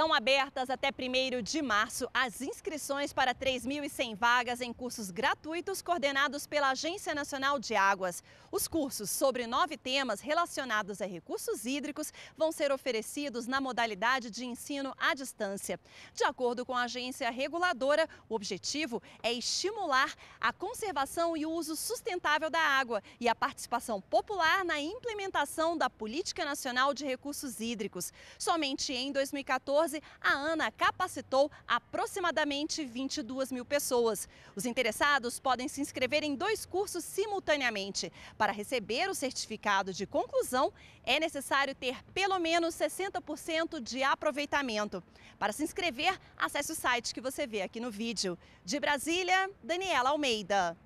Estão abertas até 1 de março as inscrições para 3.100 vagas em cursos gratuitos coordenados pela Agência Nacional de Águas. Os cursos sobre nove temas relacionados a recursos hídricos vão ser oferecidos na modalidade de ensino à distância. De acordo com a agência reguladora, o objetivo é estimular a conservação e o uso sustentável da água e a participação popular na implementação da Política Nacional de Recursos Hídricos. Somente em 2014, a ANA capacitou aproximadamente 22 mil pessoas. Os interessados podem se inscrever em dois cursos simultaneamente. Para receber o certificado de conclusão, é necessário ter pelo menos 60% de aproveitamento. Para se inscrever, acesse o site que você vê aqui no vídeo. De Brasília, Daniela Almeida.